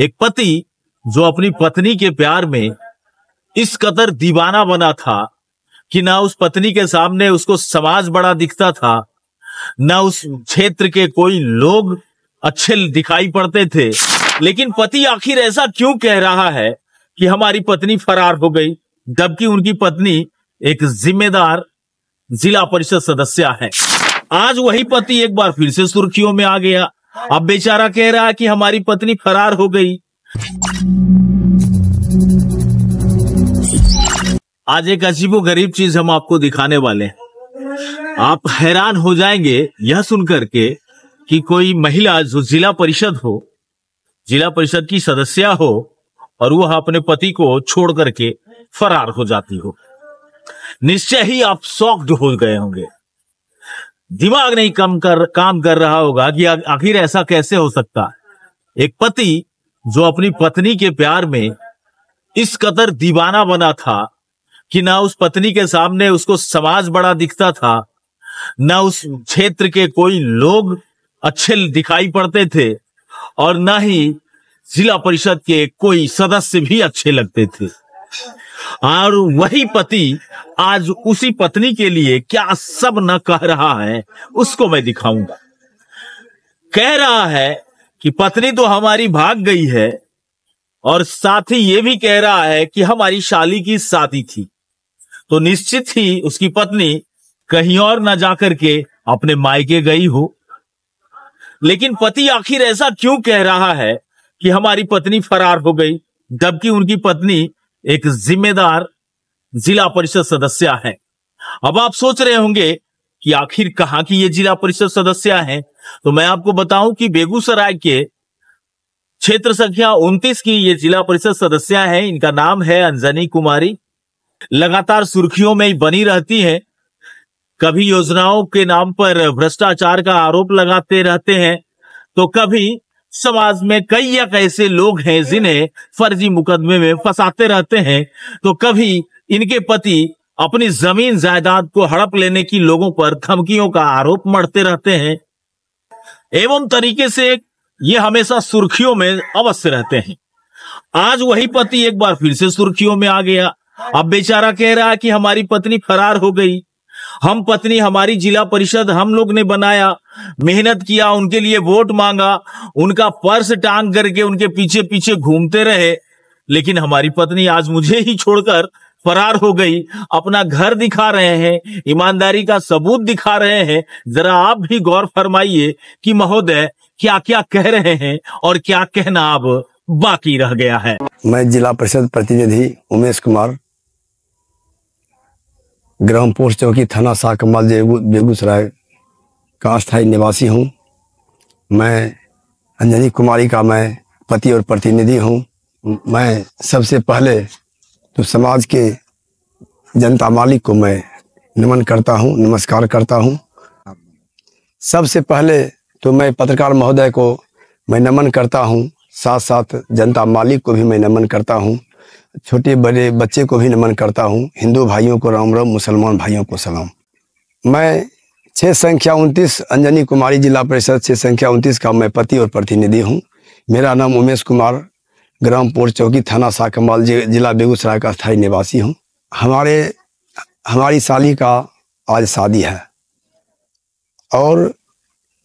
एक पति जो अपनी पत्नी के प्यार में इस कदर दीवाना बना था कि ना उस पत्नी के सामने उसको समाज बड़ा दिखता था ना उस क्षेत्र के कोई लोग अच्छे दिखाई पड़ते थे लेकिन पति आखिर ऐसा क्यों कह रहा है कि हमारी पत्नी फरार हो गई जबकि उनकी पत्नी एक जिम्मेदार जिला परिषद सदस्य है आज वही पति एक बार फिर से सुर्खियों में आ गया अब बेचारा कह रहा है कि हमारी पत्नी फरार हो गई आज एक अजीबो गरीब चीज हम आपको दिखाने वाले हैं आप हैरान हो जाएंगे यह सुनकर के कि कोई महिला जो जिला परिषद हो जिला परिषद की सदस्य हो और वह अपने पति को छोड़ करके फरार हो जाती हो निश्चय ही आप शॉक्ड हो गए होंगे दिमाग नहीं कम कर काम कर रहा होगा कि आखिर ऐसा कैसे हो सकता है एक पति जो अपनी पत्नी के प्यार में इस कदर दीवाना बना था कि ना उस पत्नी के सामने उसको समाज बड़ा दिखता था ना उस क्षेत्र के कोई लोग अच्छे दिखाई पड़ते थे और ना ही जिला परिषद के कोई सदस्य भी अच्छे लगते थे और वही पति आज उसी पत्नी के लिए क्या सब न कह रहा है उसको मैं दिखाऊंगा कह रहा है कि पत्नी तो हमारी भाग गई है और साथ ही ये भी कह रहा है कि हमारी शाली की साथी थी तो निश्चित ही उसकी पत्नी कहीं और ना जाकर के अपने मायके गई हो लेकिन पति आखिर ऐसा क्यों कह रहा है कि हमारी पत्नी फरार हो गई जबकि उनकी पत्नी एक जिम्मेदार जिला परिषद सदस्य हैं अब आप सोच रहे होंगे कि आखिर कहाँ की ये जिला परिषद सदस्य हैं तो मैं आपको बताऊं कि बेगूसराय के क्षेत्र संख्या 29 की ये जिला परिषद सदस्य हैं इनका नाम है अंजनी कुमारी लगातार सुर्खियों में बनी रहती हैं कभी योजनाओं के नाम पर भ्रष्टाचार का आरोप लगाते रहते हैं तो कभी समाज में कई या कैसे लोग हैं जिन्हें फर्जी मुकदमे में फंसाते रहते हैं तो कभी इनके पति अपनी जमीन जायदाद को हड़प लेने की लोगों पर धमकियों का आरोप मढ़ते रहते हैं एवं तरीके से ये हमेशा सुर्खियों में अवश्य रहते हैं आज वही पति एक बार फिर से सुर्खियों में आ गया अब बेचारा कह रहा है कि हमारी पत्नी फरार हो गई हम पत्नी हमारी जिला परिषद हम लोग ने बनाया मेहनत किया उनके लिए वोट मांगा उनका पर्स टांग करके उनके पीछे पीछे घूमते रहे लेकिन हमारी पत्नी आज मुझे ही छोड़कर फरार हो गई अपना घर दिखा रहे हैं ईमानदारी का सबूत दिखा रहे हैं जरा आप भी गौर फरमाइए कि महोदय क्या क्या कह रहे हैं और क्या कहना अब बाकी रह गया है मैं जिला परिषद प्रतिनिधि उमेश कुमार ग्राम पोस्ट चौकी थाना साकमाल बेगूसराय का स्थायी निवासी हूँ मैं अंजनी कुमारी का मैं पति और प्रतिनिधि हूँ मैं सबसे पहले तो समाज के जनता मालिक को मैं नमन करता हूँ नमस्कार करता हूँ सबसे पहले तो मैं पत्रकार महोदय को मैं नमन करता हूँ साथ साथ जनता मालिक को भी मैं नमन करता हूँ छोटे बड़े बच्चे को भी नमन करता हूँ हिंदू भाइयों को राम राम मुसलमान भाइयों को सलाम मैं छः संख्या उनतीस अंजनी कुमारी जिला परिषद छः संख्या उनतीस का मैं पति और प्रतिनिधि हूँ मेरा नाम उमेश कुमार ग्राम पोर चौकी थाना साकम्बाल जिला बेगूसराय का स्थायी निवासी हूँ हमारे हमारी साली का आज शादी है और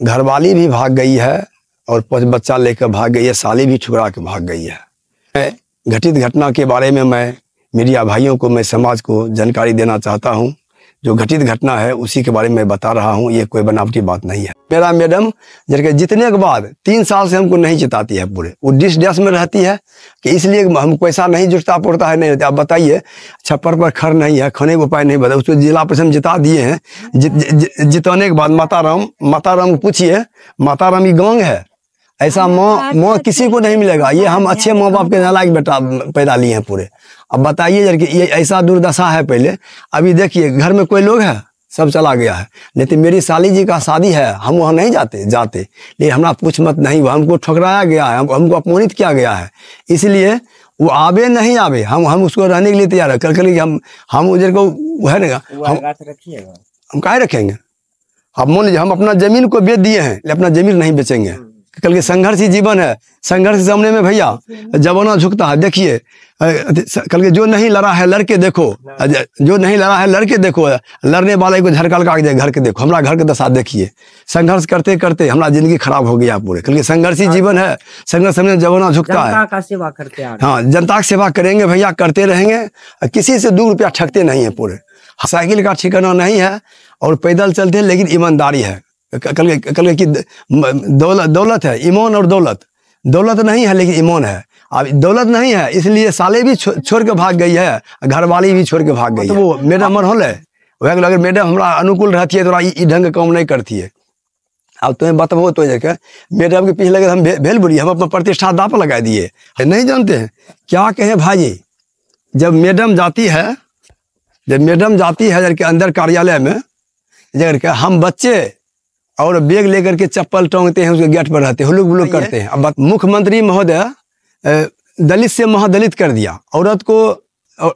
घरवाली भी भाग गई है और बच्चा लेकर भाग गई है साली भी ठुकरा के भाग गई है घटित घटना के बारे में मैं मीडिया भाइयों को मैं समाज को जानकारी देना चाहता हूँ जो घटित घटना है उसी के बारे में बता रहा हूँ ये कोई बनावटी बात नहीं है मेरा मैडम जबकि जितने के बाद तीन साल से हमको नहीं जिताती है पूरे वो डिस में रहती है कि इसलिए हम पैसा नहीं जुटता पड़ता है नहीं रहता आप बताइए छप्पर पर खर नहीं है खाने को उपाय नहीं बता उसको जिला प्रशासन जिता दिए हैं जि, जि, जि, जिताने के बाद माता राम माता राम को पूछिए माता राम की गांग है ऐसा माँ माँ तो किसी को नहीं मिलेगा ये हाँ, हम हाँ, अच्छे हाँ। माँ बाप के नालायक बेटा पैदा लिए हैं पूरे अब बताइए जर कि ये ऐसा दुर्दशा है पहले अभी देखिए घर में कोई लोग है सब चला गया है नहीं तो मेरी साली जी का शादी है हम वहाँ नहीं जाते जाते लेकिन हमारा पूछ मत नहीं हुआ हमको ठुकराया गया है हमको अपमानित किया गया है इसलिए वो आवे नहीं आवे हम हम उसको रहने के लिए तैयार है कल कल हम हम उधर को है ना हम हम कहा रखेंगे हम मान लीजिए हम अपना जमीन को बेच दिए हैं अपना जमीन नहीं बेचेंगे कल के संघर्ष ही जीवन है संघर्ष जमने सामने में भैया जमाना झुकता है देखिए कल के जो नहीं लड़ा है लड़के देखो जो नहीं लड़ा है लड़के देखो लड़ने वाले को झड़का लगा दे घर के देखो हमारा घर के दशा देखिए संघर्ष करते करते हमारा जिंदगी खराब हो गया पूरे कल के संघर्ष ही हाँ। जीवन है संघर्ष सामने जमाना झुकता है सेवा करते हाँ जनता की सेवा करेंगे भैया करते रहेंगे किसी से दो रुपया ठकते नहीं है पूरे साइकिल का ठिकाना नहीं है और पैदल चलते लेकिन ईमानदारी है कल कल की दौलत दौलत है ईमान और दौलत दौलत नहीं है लेकिन ईमान है अब दौलत नहीं है इसलिए साले भी छो, छोड़ के भाग गई है घर वाली भी छोड़ के भाग गई तो वो मैडम मन होल है वह अगर मैडम हमारा अनुकूल रहती है तो ढंग के काम नहीं करती है अब तुम्हें बतबो तो जैसे मैडम के पीछे लगे हम भेल बोलिए हम अपना प्रतिष्ठा दाप लगा दिए नहीं जानते हैं क्या कहें भाई जब मैडम जाती है जब मैडम जाती है जर के अंदर कार्यालय में जर के हम बच्चे और बैग लेकर के चप्पल टोंगते हैं उसके गेट पर रहते हैं हुलुक बुलुक करते हैं अब मुख्यमंत्री महोदय दलित से महादलित कर दिया औरत को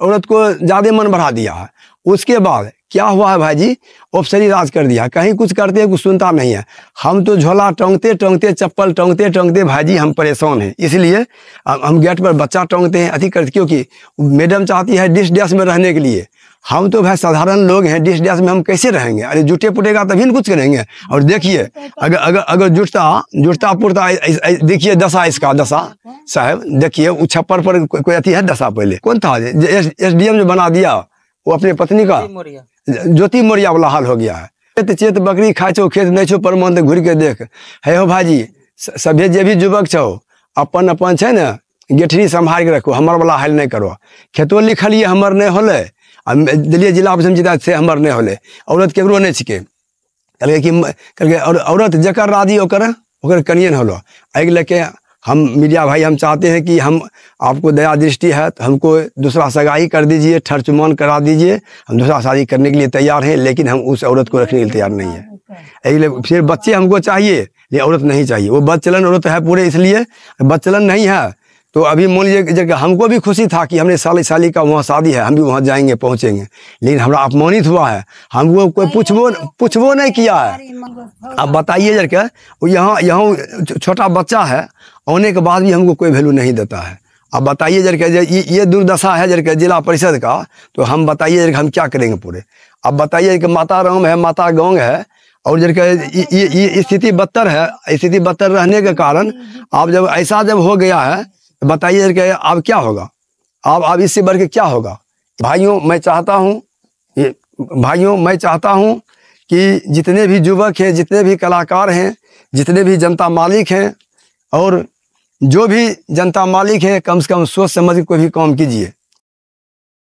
औरत को ज्यादा मन बढ़ा दिया है उसके बाद क्या हुआ है भाई जी ऑफसरी राज कर दिया कहीं कुछ करते हैं कुछ सुनता नहीं है हम तो झोला टोंगते टोंगते चप्पल टोंगते टोंगते भाई जी हम परेशान हैं इसलिए हम गेट पर बच्चा टोंगते हैं अधिक करते क्योंकि मैडम चाहती है डिस डेस्क में रहने के लिए हम तो भाई साधारण लोग हैं डिस देश में हम कैसे रहेंगे अरे जुटे पुटेगा तभी ना कुछ करेंगे और देखिए अगर अगर अगर जुटता जुटता पुटता देखिए दशा इसका दशा साहब देखिए वो छप्पर पर कोई अथी है दशा पहले कौन था एस डी एम जो बना दिया वो अपने पत्नी का ज्योति मौर्या वाला हाल हो गया है चेत चेत बकरी खाए छो खेत नहीं छो पर मन घूर के देख है हो भाजी सभी जे भी युवक छो अपन अपन छे ना गेठरी संभाल के रखो हमार वाला हाल नहीं करो खेतो लिखलिए हमर नहीं होलै दिल्ली जिला ऑफिसमे जिता से हमर नहीं होल औरत केकरो नहीं छिके कहलकै कि कहलकै और औरत जकर राजी होकर ओकर कनिए न होलो आग लेके हम मीडिया भाई हम चाहते हैं कि हम आपको दया दृष्टि है तो हमको दूसरा सगाई कर दीजिए ठर चुमान करा दीजिए हम दूसरा शादी करने के लिए तैयार हैं लेकिन हम उस औरत को रखने के लिए तैयार नहीं है इसलिए फिर बच्चे हमको चाहिए ये औरत नहीं चाहिए वो बदचलन औरत है पूरे इसलिए बदचलन नहीं है तो अभी मान लीजिए हमको भी खुशी था कि हमने साली साली का वहाँ शादी है हम भी वहाँ जाएंगे पहुँचेंगे लेकिन हमारा अपमानित हुआ है हमको कोई पूछबो पूछबो नहीं किया है अब बताइए जर के यहाँ यहाँ छोटा बच्चा है आने के बाद भी हमको कोई वैल्यू नहीं देता है अब बताइए जर के ये दुर्दशा है जर के जिला परिषद का तो हम बताइए जर हम क्या करेंगे पूरे अब बताइए कि माता राम है माता गौंग है और जर के ये स्थिति बदतर है स्थिति बदतर रहने के कारण आप जब ऐसा जब हो गया है बताइए कि अब क्या होगा अब अब इससे बढ़ के क्या होगा भाइयों मैं चाहता हूँ ये भाइयों मैं चाहता हूँ कि जितने भी युवक हैं जितने भी कलाकार हैं जितने भी जनता मालिक हैं और जो भी जनता मालिक हैं कम से कम सोच समझ के कोई भी काम कीजिए